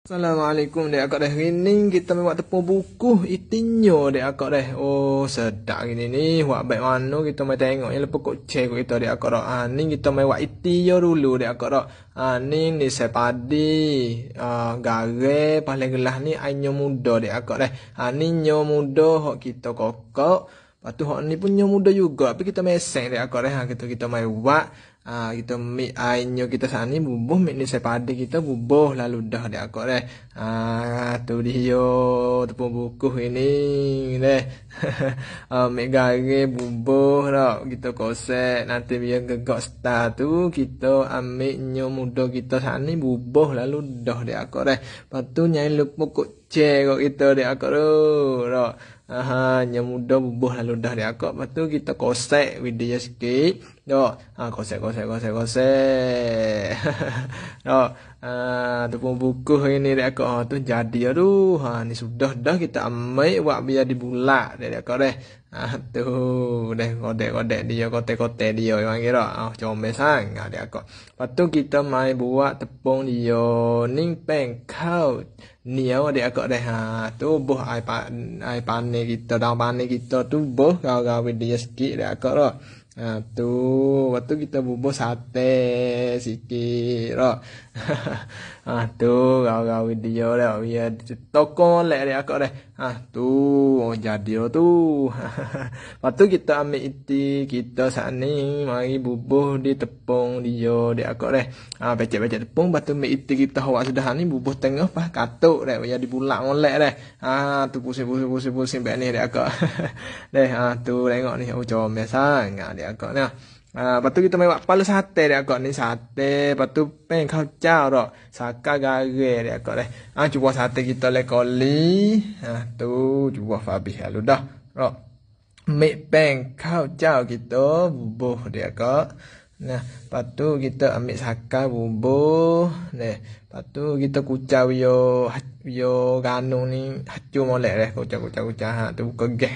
Assalamualaikum dek akak dah hari kita memang tepung buku itinyo dek akak dah. Oh sedak gini ni. buat baik mano kita mai tengok yang lepok kecil ko kita dek akak dah. Ha ni kita mai buat itinyo dulu dek akak dah. Ha ni ni sepadi uh, ah, gare paling gelah ni anyo muda dek akak dah. Ha ni nyo muda hok kita kokok. Patu hok ni pun nyo muda juga. Tapi kita mesek dek akak dah. Ha kita kita mai buat ha, kita mik ainyo kita sani bubuh mik ni sepade kita bubuh lalu dah dia kok deh ha, tu dia tepung buku ini deh ha, mik gare bubuh lah kita kosek nanti dia gegok star tu kita ambil nyo muda kita sani bubuh lalu dah dia kok leh patu nyai lupa kok cek kita dia kok lo ha, Aha, nyamuda bubuh lalu dah dia kok. patu kita kosek video sikit. No, ah, kose kose kose kose. no, ah, buku ini dia kau ah, tu jadi aduh, ha, sudah dah kita amai wak biar dibula dia dia kau deh. Ah tu, deh kode kode dia kote kote dia yang kira, ah, jom besang dia kau. Patut kita mai buat tepung dia ning peng kau niau dia kau deh. Ah, tu buh ai pan ai pan ni kita dah pan ni kita tu buh kau kau dia sikit dia kau. Ha tu, waktu kita bubuh sate sikit. Ro. ha ah, tu, gaw-gaw dia le, ya, toko le dia aku le. Ha tu, oh, jadi lah tu. waktu kita ambil iti, kita sani mari bubuh di tepung dia dia aku le. Ah, becek-becek tepung batu ambil iti kita hawa sudah ni bubuh tengah pah katuk le, dia dibulak molek le. Ha ah, tu pusing-pusing-pusing-pusing ni dia aku. Dah ha tu tengok ni, oh comel sangat dia agak ni. Ah, lepas tu kita main buat palu sate dia agak ni sate. Lepas tu pengen kau jauh tak. Saka gare dia agak ni. Ha, ah, cuba sate kita lekoli. Ha, ah, tu cuba Fabi halu lah, dah. Tak. Mek peng kau jauh kita bubuh dia agak. Nah, patu kita ambil saka bumbu. Nah, patu kita kucau yo yo ganu ni hacu molek leh kucau kucau kucau ha tu kegeh.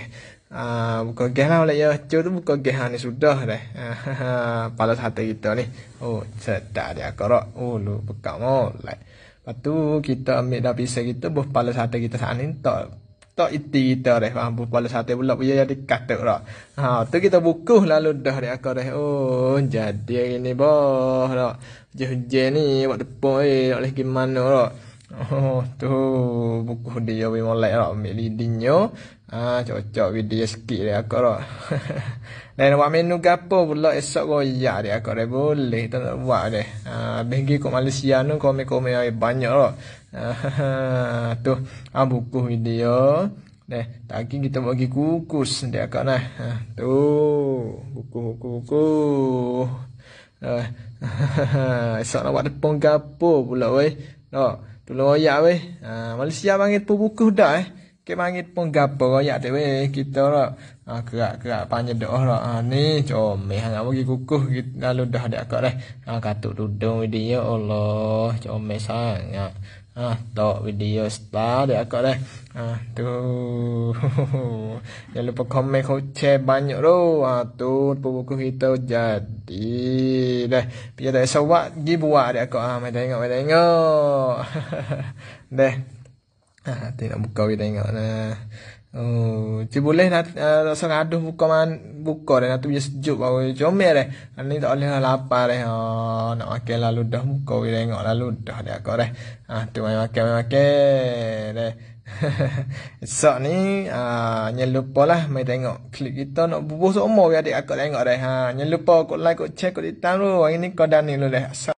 Uh, ah, buka gas lah boleh ya. Cuk tu buka gas lah ni sudah dah. Uh, palas hati kita ni. Oh, sedap dia korok. Oh, lu buka mulai. Lepas tu, kita ambil dah pisau kita, buh palas hati kita saat ni. Tak, tak iti kita dah. Faham, buh palas hati pula punya jadi ya katuk lah. Ha, tu kita buku lalu dah dia korok dah. Oh, jadi ini boh lah. Hujan-hujan ni, buat depan eh, oleh gimana lah. Oh tu buku dia we mau lek ambil lidinyo. Ah ha, cocok we dia sikit dia aku roh. Lain buat menu gapo pula esok go ya dia aku re boleh tak buat ha, ha, deh. Ah bengi ko Malaysia nu kome kome ai banyak roh. Ah tu ah buku dia. Deh, tadi kita bagi kukus dia aku nah. Ah, tu buku buku buku. Ah, esok nak buat depan gapo pula weh. Noh. Tolong royak weh. Ha, Malaysia panggil pun buku dah eh. Kita panggil pun gapa royak tu weh. Kita lah. Ha, Kerak-kerak panjang doa lah. Ha, ni comel. Nak pergi kukuh. Lalu dah dekat lah. Ha, katuk tudung dia. Ya Allah. Comel sangat. Ha. Ha, tak video star dia akak dah. Ha, tu. Jangan lupa komen kau share banyak ha, tu. Ha, tu buku kita jadi dah. Biar tak esok buat, pergi buat dia akak. Ha, mai tengok, mari ha, tengok. dah. Ha, tengok buka kita tengok dah. Oh, cik boleh nak uh, rasa gaduh buka man buka dah tu sejuk bau comel dah. Ani kan tak boleh lah, lapar dah. Oh, nak makan lalu dah buka we tengok lalu dah dia kau dah. Ah, tu mai makan mai makan dah. so ni uh, Jangan lupa lah tengok Klik kita nak bubuh Semua biar adik aku tengok dah ha, Jangan lupa Kau like Kau share Kau ditang dulu Hari ni kau dah ni dulu dah